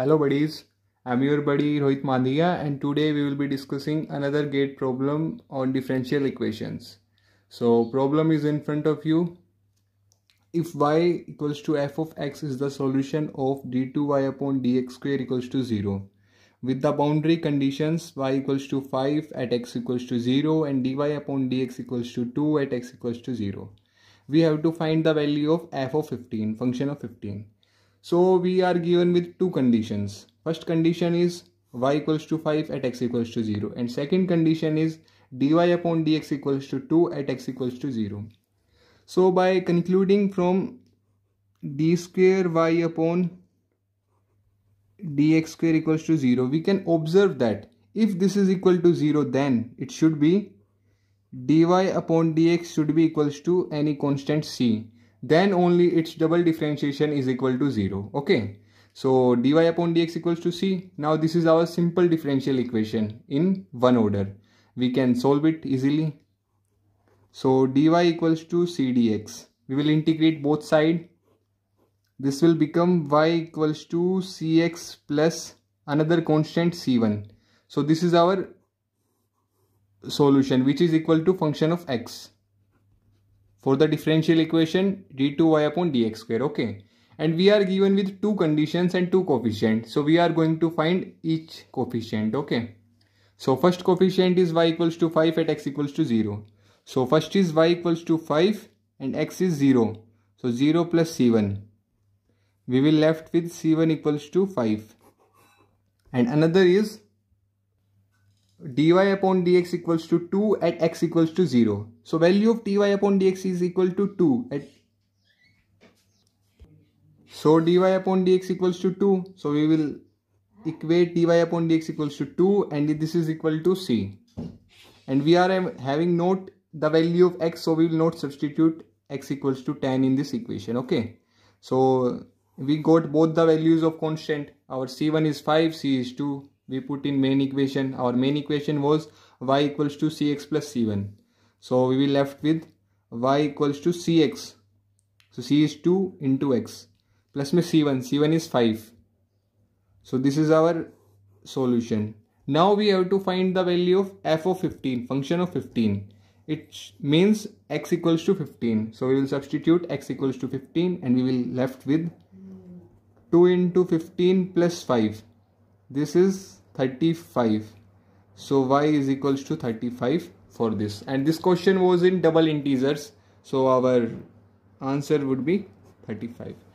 Hello buddies, I'm your buddy Rohit Mandiya and today we will be discussing another gate problem on differential equations. So problem is in front of you. If y equals to f of x is the solution of d2y upon dx square equals to 0 with the boundary conditions y equals to 5 at x equals to 0 and dy upon dx equals to 2 at x equals to 0. We have to find the value of f of 15, function of 15. So we are given with two conditions. First condition is y equals to 5 at x equals to 0 and second condition is dy upon dx equals to 2 at x equals to 0. So by concluding from d square y upon dx square equals to 0 we can observe that if this is equal to 0 then it should be dy upon dx should be equals to any constant c then only its double differentiation is equal to 0 okay so dy upon dx equals to c now this is our simple differential equation in one order we can solve it easily so dy equals to c dx we will integrate both side this will become y equals to cx plus another constant c1 so this is our solution which is equal to function of x for the differential equation d2y upon dx square okay and we are given with two conditions and two coefficients so we are going to find each coefficient okay so first coefficient is y equals to 5 at x equals to 0 so first is y equals to 5 and x is 0 so 0 plus c1 we will left with c1 equals to 5 and another is dy upon dx equals to 2 at x equals to 0. So value of dy upon dx is equal to 2 at so dy upon dx equals to 2. So we will equate dy upon dx equals to 2 and this is equal to c. And we are having not the value of x so we will not substitute x equals to 10 in this equation. Okay. So we got both the values of constant. Our c1 is 5, c is 2 we put in main equation. Our main equation was y equals to cx plus c1. So we will left with y equals to cx. So c is 2 into x plus my c1. c1 is 5. So this is our solution. Now we have to find the value of f of 15, function of 15. It means x equals to 15. So we will substitute x equals to 15 and we will left with 2 into 15 plus 5. This is 35 so y is equals to 35 for this and this question was in double integers so our answer would be 35